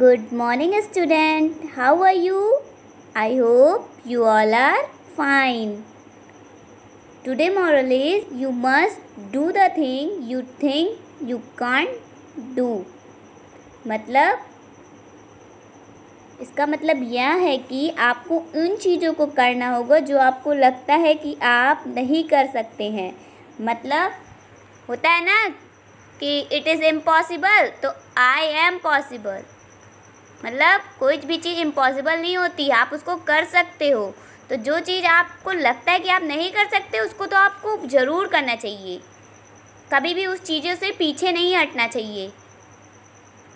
Good morning student. How are you? I hope you all are fine. Today moral is you must do the thing you think you can't do. मतलब इसका मतलब यह है कि आपको उन चीज़ों को करना होगा जो आपको लगता है कि आप नहीं कर सकते हैं मतलब होता है ना कि इट इज़ इम्पॉसिबल तो आई एम पॉसिबल मतलब कोई भी चीज़ इम्पॉसिबल नहीं होती आप उसको कर सकते हो तो जो चीज़ आपको लगता है कि आप नहीं कर सकते उसको तो आपको ज़रूर करना चाहिए कभी भी उस चीज़ों से पीछे नहीं हटना चाहिए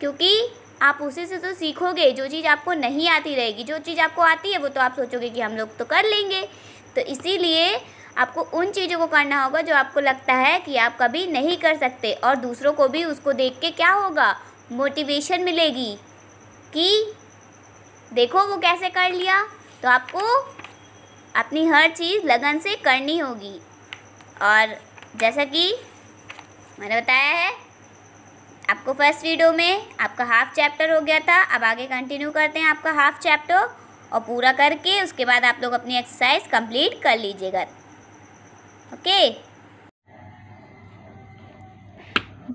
क्योंकि आप उसी से तो सीखोगे जो चीज़ आपको नहीं आती रहेगी जो चीज़ आपको आती है वो तो आप सोचोगे कि हम लोग तो कर लेंगे तो इसीलिए आपको उन चीज़ों को करना होगा जो आपको लगता है कि आप कभी नहीं कर सकते और दूसरों को भी उसको देख के क्या होगा मोटिवेशन मिलेगी कि देखो वो कैसे कर लिया तो आपको अपनी हर चीज़ लगन से करनी होगी और जैसा कि मैंने बताया है आपको फर्स्ट वीडियो में आपका हाफ चैप्टर हो गया था अब आगे कंटिन्यू करते हैं आपका हाफ चैप्टर और पूरा करके उसके बाद आप लोग अपनी एक्सरसाइज कंप्लीट कर लीजिएगा ओके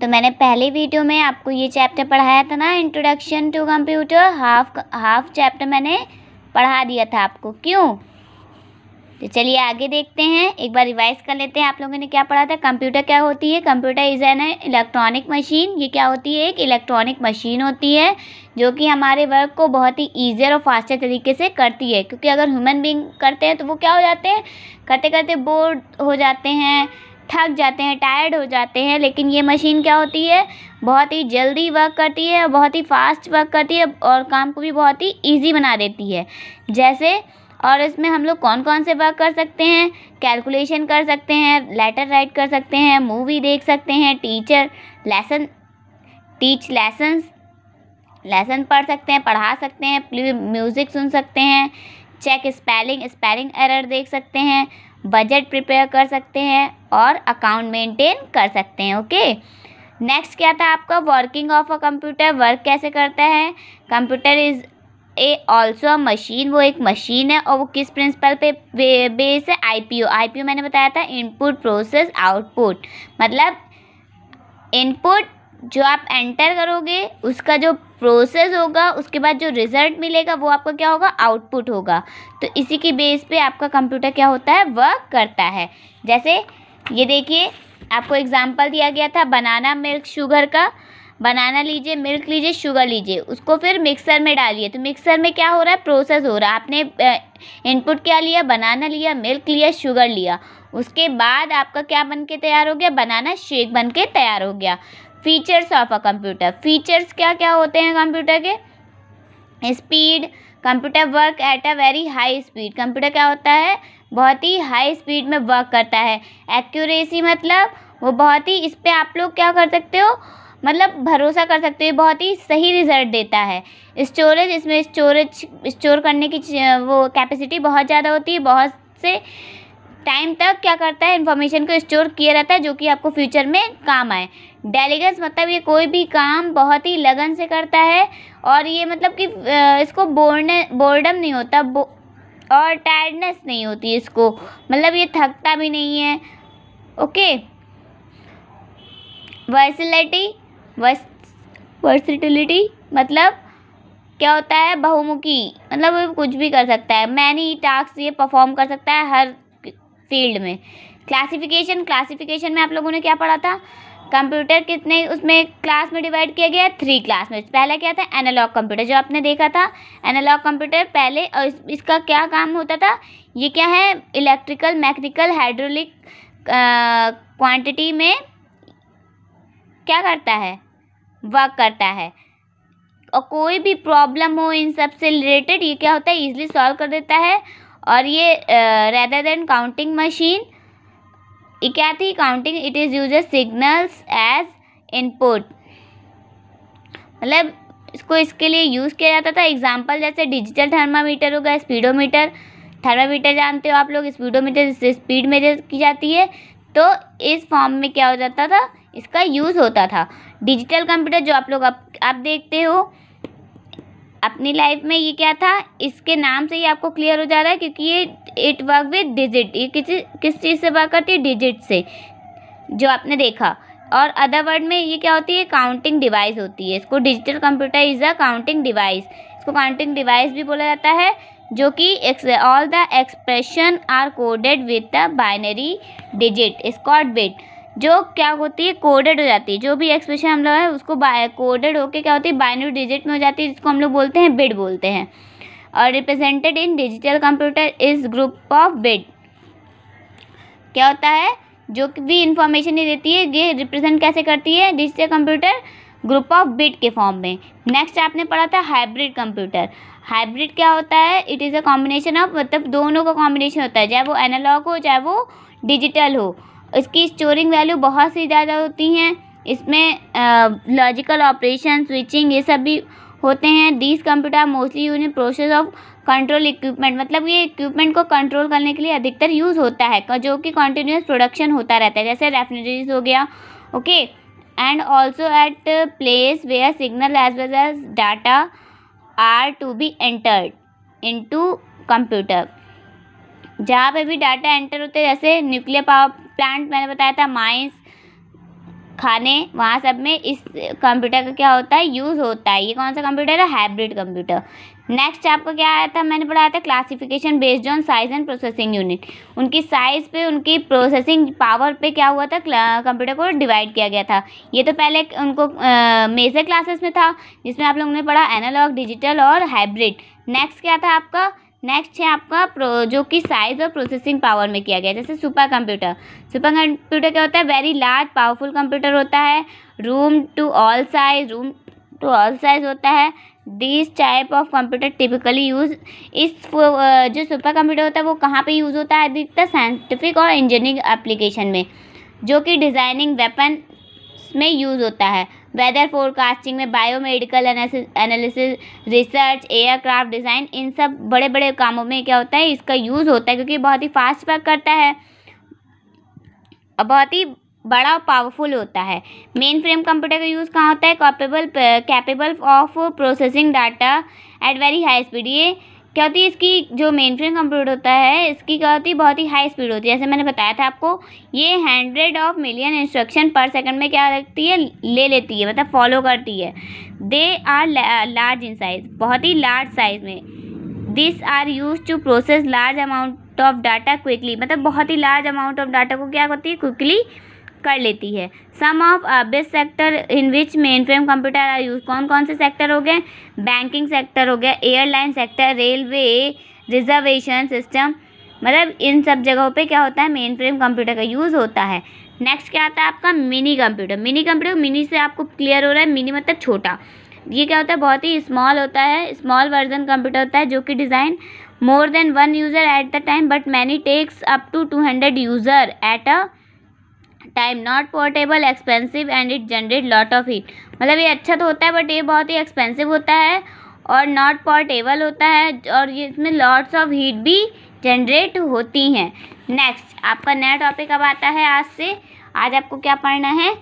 तो मैंने पहले वीडियो में आपको ये चैप्टर पढ़ाया था ना introduction to computer half half chapter मैंने पढ़ा दिया था आपको क्यों तो चलिए आगे देखते हैं एक बार रिवाइज कर लेते हैं आप लोगों ने क्या पढ़ा था कंप्यूटर क्या होती है computer is an electronic machine ये क्या होती है एक इलेक्ट्रॉनिक मशीन होती है जो कि हमारे वर्क को बहुत ही ईजियर और फास्टर तरीके से करती है क्योंकि अगर ह्यूमन बींग करते हैं तो वो क्या हो जाते हैं करते करते बोर हो जाते हैं थक जाते हैं टायर्ड हो जाते हैं लेकिन ये मशीन क्या होती है बहुत ही जल्दी वर्क करती है बहुत ही फास्ट वर्क करती है और काम को भी बहुत ही ईजी बना देती है जैसे और इसमें हम लोग कौन कौन से वर्क कर सकते हैं कैलकुलेशन कर सकते हैं लेटर राइट कर सकते हैं मूवी देख सकते हैं teacher lesson teach lessons lesson पढ़ सकते हैं पढ़ा सकते हैं म्यूज़िक सुन सकते हैं चेक स्पेलिंग स्पेलिंग एरर देख सकते हैं बजट प्रिपेयर कर सकते हैं और अकाउंट मेंटेन कर सकते हैं ओके नेक्स्ट क्या था आपका working of a computer work कैसे करता है computer is a also a machine वो एक मशीन है और वो किस प्रिंसिपल पे बेस है आईपीओ आईपीओ मैंने बताया था इनपुट प्रोसेस आउटपुट मतलब इनपुट जो आप एंटर करोगे उसका जो प्रोसेस होगा उसके बाद जो रिज़ल्ट मिलेगा वो आपका क्या होगा आउटपुट होगा तो इसी के बेस पे आपका कंप्यूटर क्या होता है वर्क करता है जैसे ये देखिए आपको एग्ज़ाम्पल दिया गया था बनाना मिल्क शुगर का बनाना लीजिए मिल्क लीजिए शुगर लीजिए उसको फिर मिक्सर में डालिए तो मिक्सर में क्या हो रहा है प्रोसेस हो रहा है आपने इनपुट क्या लिया बनाना लिया मिल्क लिया शुगर लिया उसके बाद आपका क्या बन के तैयार हो गया बनाना शेक बन के तैयार हो गया features of a computer features क्या क्या होते हैं कंप्यूटर के speed computer work at a very high speed computer क्या होता है बहुत ही हाई स्पीड में वर्क करता है एक्यूरेसी मतलब वो बहुत ही इस पर आप लोग क्या कर सकते हो मतलब भरोसा कर सकते हो बहुत ही सही रिज़ल्ट देता है स्टोरेज इसमें स्टोरेज स्टोर करने की वो कैपेसिटी बहुत ज़्यादा होती है बहुत से टाइम तक क्या करता है इन्फॉर्मेशन को स्टोर किया रहता है जो कि आपको फ्यूचर में काम आए डेलीगेंस मतलब ये कोई भी काम बहुत ही लगन से करता है और ये मतलब कि इसको बोर्ने बोर्डम नहीं होता बो, और टायर्डनेस नहीं होती इसको मतलब ये थकता भी नहीं है ओके वर्सिलिटी वर्स वर्सिटिलिटी मतलब क्या होता है बहुमुखी मतलब वो कुछ भी कर सकता है मैनी टास्क ये परफॉर्म कर सकता है हर फील्ड में क्लासिफिकेशन क्लासिफिकेशन में आप लोगों ने क्या पढ़ा था कंप्यूटर कितने उसमें क्लास में डिवाइड किया गया थ्री क्लास में पहला क्या था एनालॉग कंप्यूटर जो आपने देखा था एनालॉग कंप्यूटर पहले और इस, इसका क्या काम होता था ये क्या है इलेक्ट्रिकल मैकेनिकल हाइड्रोलिक क्वांटिटी में क्या करता है वर्क करता है और कोई भी प्रॉब्लम हो इन सब से रिलेटेड ये क्या होता है ईजिली सॉल्व कर देता है और ये रेदर देन काउंटिंग मशीन इक्याती counting it is use signals as input मतलब इसको इसके लिए यूज़ किया जाता था एग्जाम्पल जैसे डिजिटल थर्मामीटर होगा स्पीडोमीटर थर्मामीटर जानते हो आप लोग स्पीडोमीटर जिससे स्पीड मेजर की जाती है तो इस फॉर्म में क्या हो जाता था इसका यूज़ होता था डिजिटल कंप्यूटर जो आप लोग आप, आप देखते हो अपनी लाइफ में ये क्या था इसके नाम से ही आपको क्लियर हो जा रहा है क्योंकि ये इट वर्क विद डिजिट ये किसी किस चीज़ से वर्क करती है डिजिट से जो आपने देखा और अदर वर्ड में ये क्या होती है काउंटिंग डिवाइस होती है इसको digital computer is a counting device इसको काउंटिंग डिवाइस भी बोला जाता है जो कि all the expression are coded with the binary digit स्कॉट बिट जो क्या होती है कोडेड हो जाती है जो भी एक्सप्रेशन हम लोग है उसको कोडेड होके क्या होती है बाइनरी डिजिट में हो जाती है जिसको हम लोग बोलते हैं बिड बोलते हैं और represented in digital computer is group of bit क्या होता है जो भी इंफॉर्मेशन ये देती है ये रिप्रेजेंट कैसे करती है digital computer group of bit के फॉर्म में नेक्स्ट आपने पढ़ा था हाइब्रिड कंप्यूटर हाइब्रिड क्या होता है it is a combination of मतलब दोनों का कॉम्बिनेशन होता है चाहे वो एनालॉग हो चाहे वो डिजिटल हो इसकी स्टोरिंग वैल्यू बहुत सी ज़्यादा होती हैं इसमें लॉजिकल ऑपरेशन स्विचिंग ये सब भी होते हैं this computer mostly use in process of control equipment मतलब ये इक्विपमेंट को कंट्रोल करने के लिए अधिकतर यूज़ होता है जो कि कंटिन्यूस प्रोडक्शन होता रहता है जैसे रेफनेटरीज हो गया okay and also at place where signal as well as data are to be entered in to computer जहाँ पे भी डाटा एंटर होते हैं जैसे न्यूक्लियर पावर प्लांट मैंने बताया था माइंस खाने वहाँ सब में इस कंप्यूटर का क्या होता है यूज़ होता है ये कौन सा कंप्यूटर है हाइब्रिड कंप्यूटर नेक्स्ट आपका क्या आया था मैंने पढ़ाया था classification based on size and processing unit उनकी साइज़ पे उनकी प्रोसेसिंग पावर पे क्या हुआ था कंप्यूटर को डिवाइड किया गया था ये तो पहले उनको मेजर क्लासेस में था जिसमें आप लोगों ने पढ़ा एनालॉग डिजिटल और हाइब्रिड नेक्स्ट क्या था आपका नेक्स्ट है आपका प्रो जो कि साइज और प्रोसेसिंग पावर में किया गया जैसे सुपर कंप्यूटर सुपर कंप्यूटर क्या होता है वेरी लार्ज पावरफुल कंप्यूटर होता है room to all size room to all size होता है this type of computer typically use is जो सुपर कंप्यूटर होता है वो कहाँ पे यूज़ होता है अधिकतर साइंटिफिक और इंजीनियरिंग एप्लीकेशन में जो कि डिज़ाइनिंग वेपन में यूज़ होता है वेदर फोरकास्टिंग में biomedical analysis research aircraft design इन सब बड़े बड़े कामों में क्या होता है इसका यूज़ होता है क्योंकि बहुत ही फास्ट वर्क करता है और बहुत ही बड़ा और पावरफुल होता है मेन फ्रेम कंप्यूटर का यूज़ कहाँ होता है capable capable of processing data at very high speed ये क्या होती है इसकी जो मेन फ्रेम कंप्यूटर होता है इसकी क्या होती है बहुत ही हाई स्पीड होती है जैसे मैंने बताया था आपको ये hundred of million instruction per second में क्या रखती है ले लेती है मतलब फॉलो करती है they are large in size बहुत ही लार्ज साइज में this are use to process large amount of data quickly मतलब बहुत ही लार्ज अमाउंट ऑफ डाटा को क्या करती है क्विकली कर लेती है सम ऑफ अबिस sector in which main frame computer are use कौन कौन से सेक्टर हो गए बैंकिंग सेक्टर हो गया airline sector railway reservation system मतलब इन सब जगहों पे क्या होता है मेन फ्रेम कंप्यूटर का यूज़ होता है नेक्स्ट क्या आता है आपका mini computer mini computer mini से आपको क्लियर हो रहा है मिनी मतलब छोटा ये क्या होता है बहुत ही स्मॉल होता है स्मॉल वर्जन कंप्यूटर होता है जो कि design more than one user at the time but many takes up to two hundred user at a time not portable expensive and it generate lot of heat मतलब ये अच्छा तो होता है बट ये बहुत ही एक्सपेंसिव होता है और नॉट पोर्टेबल होता है और ये इसमें लॉट्स ऑफ हीट भी जनरेट होती हैं नेक्स्ट आपका नया टॉपिक अब आता है आज से आज आपको क्या पढ़ना है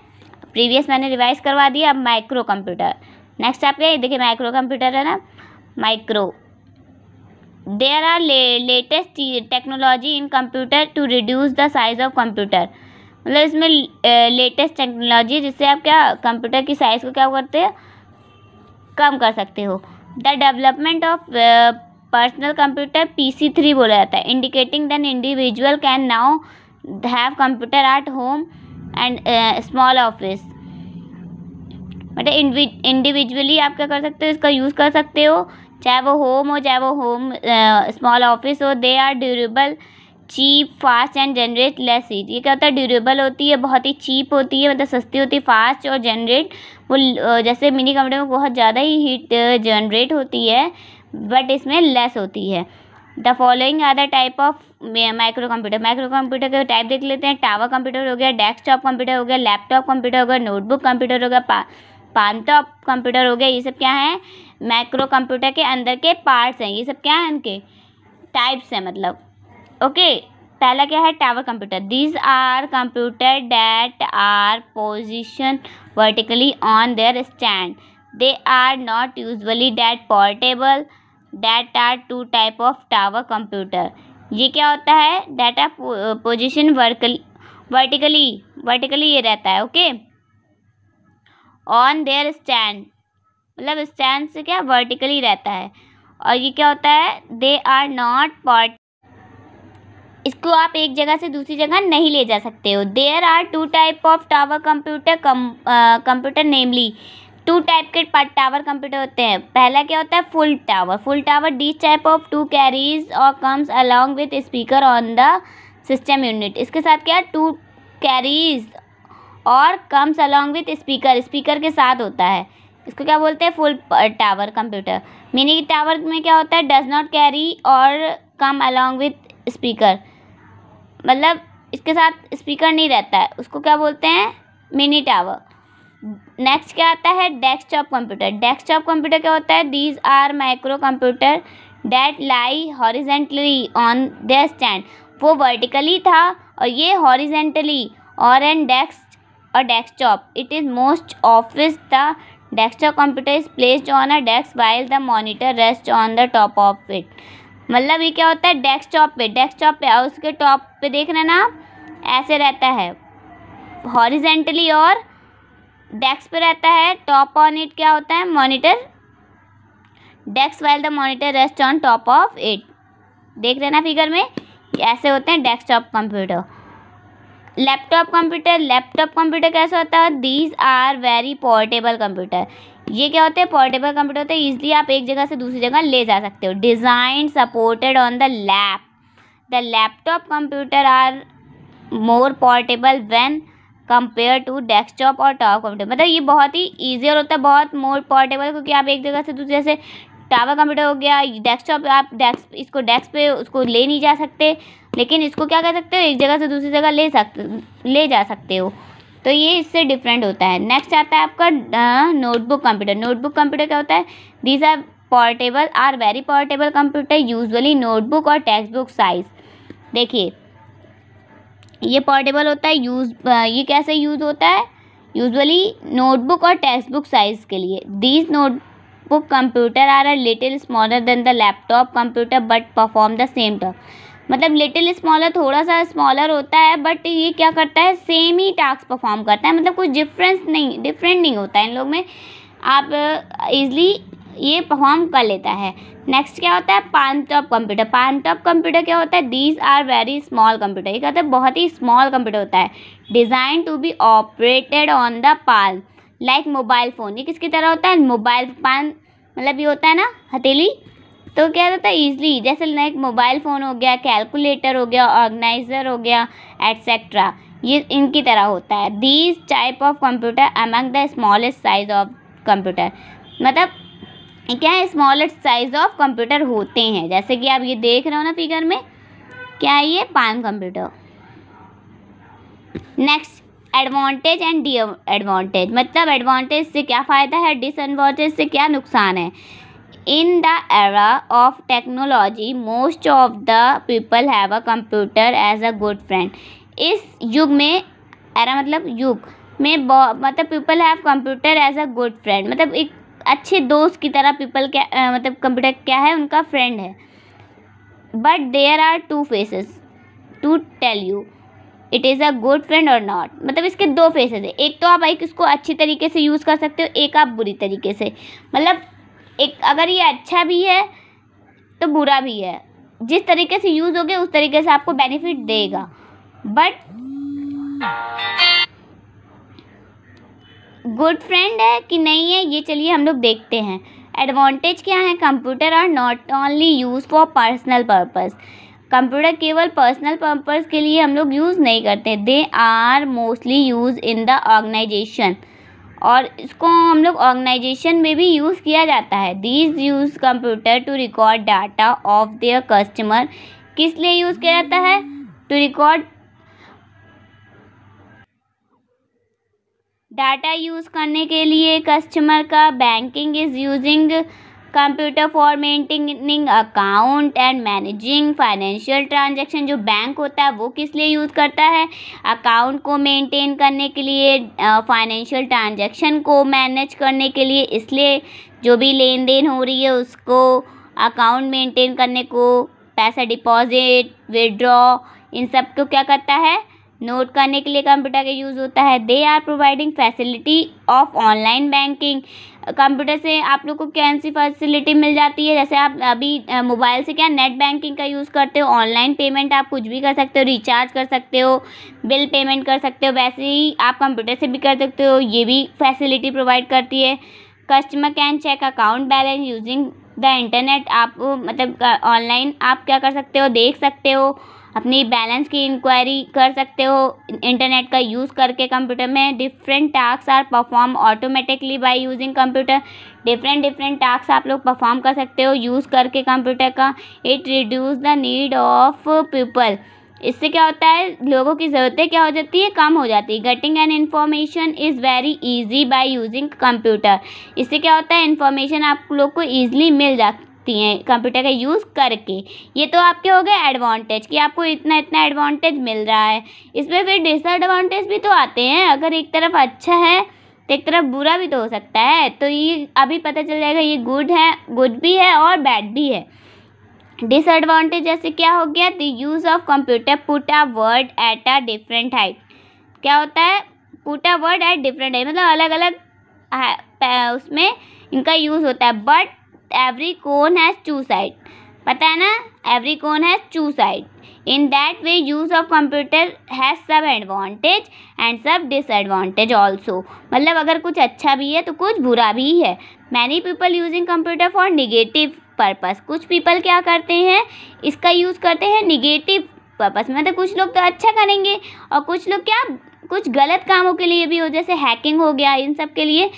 प्रीवियस मैंने रिवाइज करवा दिया अब माइक्रो कंप्यूटर नेक्स्ट आप ये देखिए माइक्रो कंप्यूटर है ना micro there are latest technology in computer to reduce the size of computer मतलब इसमें लेटेस्ट टेक्नोलॉजी जिससे आप क्या कंप्यूटर की साइज़ को क्या करते हैं कम कर सकते हो the development of personal computer P C three बोला जाता है indicating than individual can now have computer at home and small office मतलब इंडिविजुअली आप क्या कर सकते हो इसका यूज़ कर सकते हो चाहे वो होम हो चाहे वो होम स्मॉल ऑफिस हो they are durable cheap fast and generate less heat ये क्या होता है ड्यूरेबल होती है बहुत ही चीप होती है मतलब सस्ती होती है फास्ट और जनरेट वो जैसे मिनी कंप्यूटर में बहुत ज़्यादा ही हीट जनरेट होती है बट इसमें लेस होती है the following are the type of micro computer micro computer के टाइप देख लेते हैं टावर कंप्यूटर हो गया डेस्कटॉप कंप्यूटर हो गया लैपटॉप कंप्यूटर हो गया नोटबुक कंप्यूटर हो गया पा पानटॉप कंप्यूटर हो गया ये सब क्या है माइक्रो कंप्यूटर के अंदर के पार्ट्स हैं ये सब क्या है इनके टाइप्स हैं मतलब ओके पहला क्या है tower computer these are computer that are position vertically on their stand they are not usually that portable that are two type of tower computer ये क्या होता है डाटा पोजिशन वर्कल वर्टिकली वर्टिकली ये रहता है ओके ऑन देयर स्टैंड मतलब stand से क्या वर्टिकली रहता है और ये क्या होता है दे आर नॉट पॉट इसको आप एक जगह से दूसरी जगह नहीं ले जा सकते हो there are two type of tower computer computer namely two type के टावर कंप्यूटर होते हैं पहला क्या होता है full tower full tower the type of to carries और comes along with speaker on the system unit इसके साथ क्या टू कैरीज और comes along with speaker speaker के साथ होता है इसको क्या बोलते हैं full tower computer mini tower में क्या होता है डज नॉट कैरी और कम अलॉन्ग विथ स्पीकर मतलब इसके साथ स्पीकर नहीं रहता है उसको क्या बोलते हैं मिनी टावर नेक्स्ट क्या आता है डेस्कटॉप कंप्यूटर डेस्कटॉप कंप्यूटर क्या होता है these are micro computer that lie horizontally on the stand वो वर्टिकली था और ये हॉरिजेंटली और एंड डेस्क और desktop it is most office the desktop computer is placed on a desk while the monitor rest on the top of it मतलब ये क्या होता है डेस्कटॉप पे डेस्कटॉप पे और उसके टॉप पे देख रहे ना ऐसे रहता है हॉरिजेंटली और डेस्क पे रहता है टॉप ऑन इट क्या होता है monitor desk while the monitor rest on top of it देख रहे ना फिगर में ऐसे होते हैं desktop computer laptop computer laptop computer कैसे होता है these are very portable computer ये क्या होते हैं पोर्टेबल कंप्यूटर होते हैं ईजिली आप एक जगह से दूसरी जगह ले जा सकते हो design supported on the lap the laptop computer are more portable than compare to desktop और टावर कंप्यूटर मतलब ये बहुत ही ईजियर होता है बहुत मोर पोर्टेबल क्योंकि आप एक जगह से दूसरी जैसे टावर कंप्यूटर हो गया डेस्कटॉप आप डेस्क इसको डेस्क पे उसको ले नहीं जा सकते लेकिन इसको क्या कर सकते हो एक जगह से दूसरी जगह ले सकते ले जा सकते हो तो ये इससे डिफरेंट होता है नेक्स्ट आता है आपका नोटबुक कंप्यूटर नोटबुक कंप्यूटर क्या होता है these are portable are very portable computer usually notebook और टेक्स्ट बुक साइज देखिए ये पोर्टेबल होता है यूज ये कैसे यूज़ होता है यूजुअली नोटबुक और टेक्स्ट बुक साइज़ के लिए these note book computer are are little smaller than the laptop computer but perform the same top मतलब लिटिल स्मॉलर थोड़ा सा स्मॉलर होता है बट ये क्या करता है सेम ही टास्क परफॉर्म करता है मतलब कुछ डिफरेंस नहीं डिफरेंट नहीं होता है इन लोग में आप इजली uh, ये परफॉर्म कर लेता है नेक्स्ट क्या होता है palmtop computer palmtop computer क्या होता है these are very small computer ये कहते हैं बहुत ही स्मॉल कंप्यूटर होता है design to be operated on the palm like mobile phone ये किसकी तरह होता है मोबाइल पान मतलब ये होता है ना हथेली तो क्या रहता है ईजली जैसे एक मोबाइल फ़ोन हो गया कैलकुलेटर हो गया ऑर्गेनाइज़र हो गया एट्सेट्रा ये इनकी तरह होता है these type of computer among the smallest size of computer मतलब क्या है स्मॉलेस्ट साइज ऑफ कंप्यूटर होते हैं जैसे कि आप ये देख रहे हो ना फिगर में क्या है ये palm computer next advantage and disadvantage मतलब एडवांटेज से क्या फ़ायदा है डिसएडवांटेज से क्या नुकसान है in the era of technology most of the people have a computer as a good friend इस युग में एरा मतलब युग में मतलब people have computer as a good friend मतलब एक अच्छे दोस्त की तरह पीपल क्या आ, मतलब कंप्यूटर क्या है उनका फ्रेंड है but there are two faces to tell you it is a good friend और नॉट मतलब इसके दो फेसेस हैं एक तो आप एक इसको अच्छी तरीके से यूज़ कर सकते हो एक आप बुरी तरीके से मतलब एक अगर ये अच्छा भी है तो बुरा भी है जिस तरीके से यूज़ गया उस तरीके से आपको बेनिफिट देगा बट गुड फ्रेंड है कि नहीं है ये चलिए हम लोग देखते हैं एडवांटेज क्या है computer are not only use for personal purpose computer केवल पर्सनल पर्पज़ के लिए हम लोग यूज़ नहीं करते they are mostly use in the organization और इसको हम लोग ऑर्गेनाइजेशन में भी यूज़ किया जाता है these use computer to record data of their customer किस लिए यूज़ किया जाता है टू रिकॉर्ड डाटा यूज़ करने के लिए कस्टमर का banking is using computer for maintaining account and managing financial transaction जो बैंक होता है वो किस लिए यूज़ करता है अकाउंट को मेंटेन करने के लिए फाइनेंशियल ट्रांजेक्शन को मैनेज करने के लिए इसलिए जो भी लेन देन हो रही है उसको अकाउंट मेंटेन करने को पैसा डिपॉजिट विड्रॉ इन सब को क्या करता है नोट करने के लिए कंप्यूटर का यूज़ होता है they are providing facility of online banking computer से आप लोग को कैन सी फैसिलिटी मिल जाती है जैसे आप अभी मोबाइल से क्या नेट बैंकिंग का यूज़ करते हो ऑनलाइन पेमेंट आप कुछ भी कर सकते हो रिचार्ज कर सकते हो बिल पेमेंट कर सकते हो वैसे ही आप कंप्यूटर से भी कर सकते हो ये भी फैसिलिटी प्रोवाइड करती है customer can check account balance using the internet आप मतलब ऑनलाइन आप क्या कर सकते हो देख सकते हो अपनी बैलेंस की इंक्वायरी कर सकते हो इंटरनेट का यूज़ करके कंप्यूटर में different task are perform automatically by using computer different different task आप लोग परफॉर्म कर सकते हो यूज़ करके कंप्यूटर का it reduce the need of people इससे क्या होता है लोगों की ज़रूरतें क्या हो जाती है कम हो जाती है getting an information is very easy by using computer इससे क्या होता है इन्फॉर्मेशन आप लोग को ईजिली मिल जा सकती हैं कंप्यूटर का यूज़ करके ये तो आपके हो गए एडवांटेज कि आपको इतना इतना एडवांटेज मिल रहा है इसमें फिर डिसएडवांटेज भी तो आते हैं अगर एक तरफ अच्छा है तो एक तरफ बुरा भी तो हो सकता है तो ये अभी पता चल जाएगा ये गुड है गुड भी है और बैड भी है डिसएडवांटेज जैसे क्या हो गया the use of computer put a word at a different height क्या होता है put a word at different height मतलब अलग अलग उसमें इनका यूज़ होता है but every coin has two side पता है ना every coin has two side in that way use of computer has some advantage and some disadvantage also मतलब अगर कुछ अच्छा भी है तो कुछ बुरा भी है many people using computer for negative purpose कुछ पीपल क्या करते हैं इसका यूज़ करते हैं निगेटिव पर्पस मतलब कुछ लोग तो अच्छा करेंगे और कुछ लोग क्या कुछ गलत कामों के लिए भी हो जैसे हैकिंग हो गया इन सब के लिए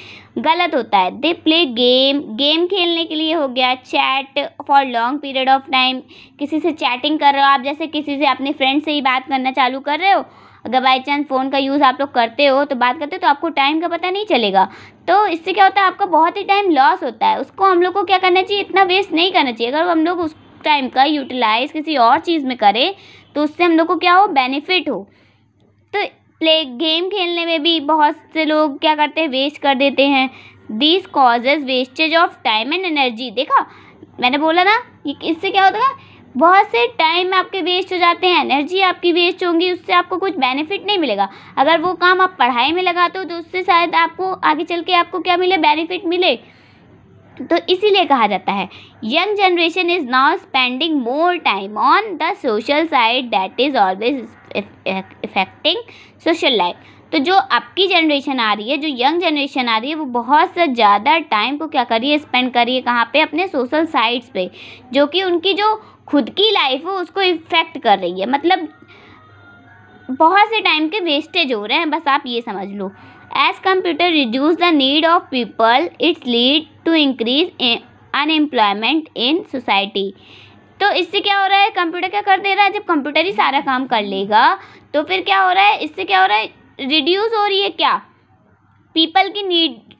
गलत होता है दे प्ले गेम गेम खेलने के लिए हो गया chat for long period of time किसी से चैटिंग कर रहे हो आप जैसे किसी से अपने फ्रेंड से ही बात करना चालू कर रहे हो अगर बाई चांस फ़ोन का यूज़ आप लोग करते हो तो बात करते हो तो आपको टाइम का पता नहीं चलेगा तो इससे क्या होता है आपका बहुत ही टाइम लॉस होता है उसको हम लोग को क्या करना चाहिए इतना वेस्ट नहीं करना चाहिए अगर हम लोग उस टाइम का यूटिलाइज़ किसी और चीज़ में करें तो उससे हम लोग को क्या हो बेनिफिट हो प्ले गेम खेलने में भी बहुत से लोग क्या करते हैं वेस्ट कर देते हैं this causes wastage of time and energy देखा मैंने बोला ना इससे क्या होता है बहुत से टाइम आपके वेस्ट हो जाते हैं एनर्जी आपकी वेस्ट होंगी उससे आपको कुछ बेनिफिट नहीं मिलेगा अगर वो काम आप पढ़ाई में लगाते हो तो उससे शायद आपको आगे चल के आपको क्या मिले बेनिफिट मिले तो इसीलिए कहा जाता है young generation is now spending more time on the social side that is always affecting social life तो जो आपकी जनरेशन आ रही है जो यंग जनरेशन आ रही है वो बहुत से ज़्यादा टाइम को क्या करिए स्पेंड करिए कहाँ पे अपने सोशल साइट्स पे जो कि उनकी जो खुद की लाइफ है उसको इफ़ेक्ट कर रही है मतलब बहुत से टाइम के वेस्टेज हो रहे हैं बस आप ये समझ लो as computer reduce the need of people it's lead to increase unemployment in society तो इससे क्या हो रहा है कंप्यूटर क्या कर दे रहा है जब कंप्यूटर ही सारा काम कर लेगा तो फिर क्या हो रहा है इससे क्या हो रहा है रिड्यूस हो रही है क्या पीपल की नीड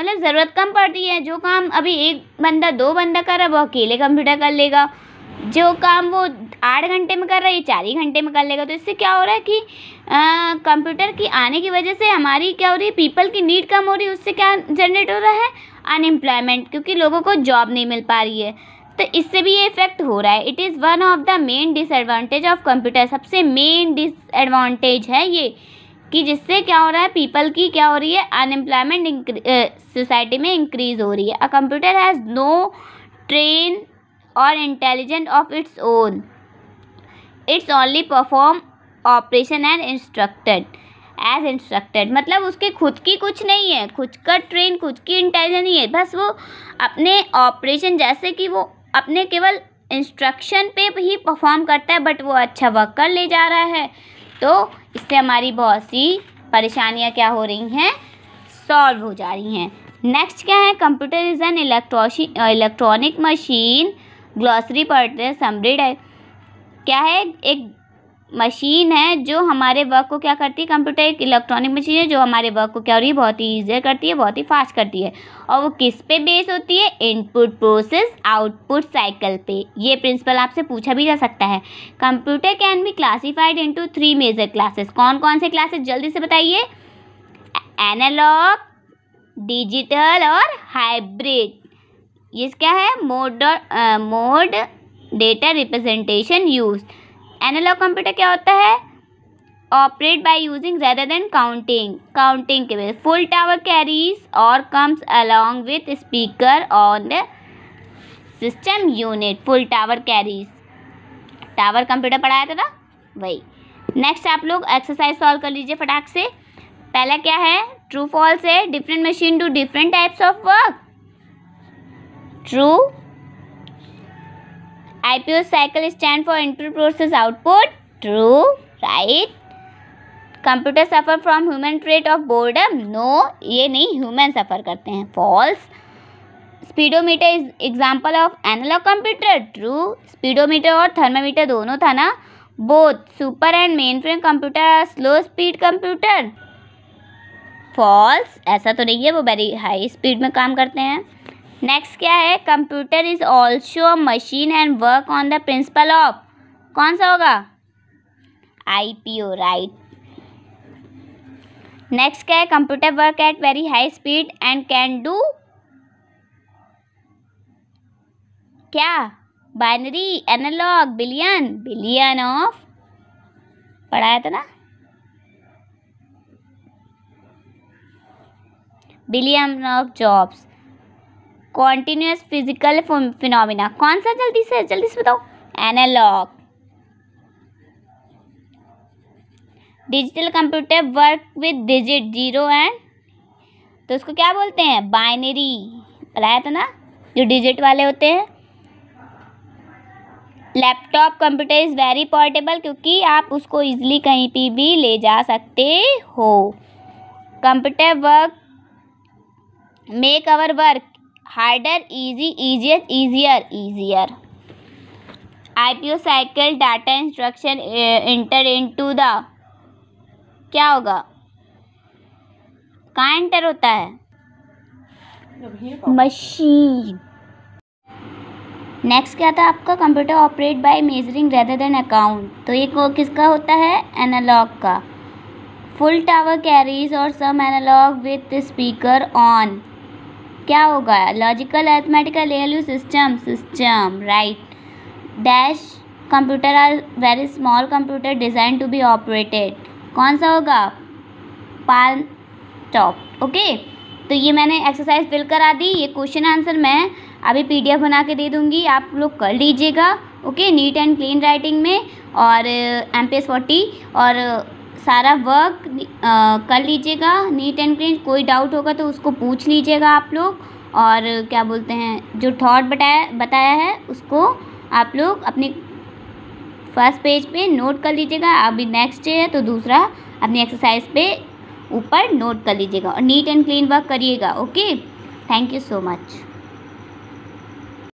मतलब ज़रूरत कम पड़ती है जो काम अभी एक बंदा दो बंदा कर रहा है वो अकेले कंप्यूटर कर लेगा जो काम वो आठ घंटे में कर रहा है ये चार ही घंटे में कर लेगा तो इससे क्या हो रहा है कि कंप्यूटर की आने की वजह से हमारी क्या हो रही है पीपल की नीड कम हो रही है उससे क्या जनरेट हो रहा है अनएम्प्लॉयमेंट क्योंकि लोगों को जॉब नहीं मिल पा रही है तो इससे भी ये इफेक्ट हो रहा है it is one of the main disadvantage of computer सबसे मेन डिसएडवांटेज है ये कि जिससे क्या हो रहा है पीपल की क्या हो रही है अनएम्प्लॉयमेंट सोसाइटी में इंक्रीज हो रही है a computer has no train और intelligent of its own it's only perform operation and instructed as instructed मतलब उसके खुद की कुछ नहीं है खुद का ट्रेन खुद की इंटेलिजेंस नहीं है बस वो अपने ऑपरेशन जैसे कि वो अपने केवल इंस्ट्रक्शन पे ही परफॉर्म करता है बट वो अच्छा वर्क कर ले जा रहा है तो इससे हमारी बहुत सी परेशानियाँ क्या हो रही हैं सॉल्व हो जा रही हैं नेक्स्ट क्या है computer is an electronic machine glossary पढ़ते हैं है क्या है एक मशीन है जो हमारे वर्क को क्या करती है कंप्यूटर एक इलेक्ट्रॉनिक मशीन है जो हमारे वर्क को क्या हो रही है बहुत ही ईजियर करती है बहुत ही फास्ट करती है और वो किस पे बेस होती है इनपुट प्रोसेस आउटपुट साइकिल पे ये प्रिंसिपल आपसे पूछा भी जा सकता है computer can be classified into three major classes कौन कौन से क्लासेस जल्दी से बताइए एनालॉग डिजिटल और हाइब्रिड ये क्या है mode mode data representation use analog computer क्या होता है operate by using rather than counting counting के बेस फुल टावर कैरीज और comes along with speaker on the system unit full tower carries tower computer पढ़ाया था ना वही next आप लोग एक्सरसाइज सॉल्व कर लीजिए फटाक से पहला क्या है ट्रू फॉल्स है different machine do different types of work true O cycle stand for input process output true right computer suffer from human trait of boredom no ये नहीं ह्यूमन सफ़र करते हैं false speedometer is example of analog computer true speedometer और thermometer दोनों था ना both super and main frame computer slow speed computer false ऐसा तो नहीं है वो वेरी हाई स्पीड में काम करते हैं नेक्स्ट क्या है computer is also a machine and work on the principle of कौन सा होगा I P O right next क्या है computer work at very high speed and can do क्या binary analog billion billion of पढ़ाया था ना billion of jobs continuous physical phenomena कौन सा जल्दी से जल्दी से बताओ analog digital computer work with digit zero and तो उसको क्या बोलते हैं बाइनरी पढ़ाया था ना जो डिजिट वाले होते हैं laptop computer is very portable क्योंकि आप उसको ईजिली कहीं पर भी ले जा सकते हो computer work make our work harder easy easiest easier easier IPO cycle data instruction eh, enter into the क्या होगा कहाँ एंटर होता है मशीन नेक्स्ट क्या था आपका computer operate by measuring rather than account तो ये को किसका होता है एनालॉग का फुल टावर कैरीज और some analog with speaker on क्या होगा logical arithmetical L U system system right dash computer are very small computer design to be operated कौन सा होगा पाल टॉप ओके तो ये मैंने एक्सरसाइज फिल करा दी ये क्वेश्चन आंसर मैं अभी पीडीएफ बना के दे दूँगी आप लोग कर लीजिएगा okay neat and clean writing में और एम पी एस फोर्टी और सारा वर्क कर लीजिएगा नीट एंड क्लीन कोई डाउट होगा तो उसको पूछ लीजिएगा आप लोग और क्या बोलते हैं जो थॉट बताया बताया है उसको आप लोग अपने फर्स्ट पेज पे नोट कर लीजिएगा अभी नेक्स्ट है तो दूसरा अपनी एक्सरसाइज पे ऊपर नोट कर लीजिएगा और नीट एंड क्लीन वर्क करिएगा okay thank you so much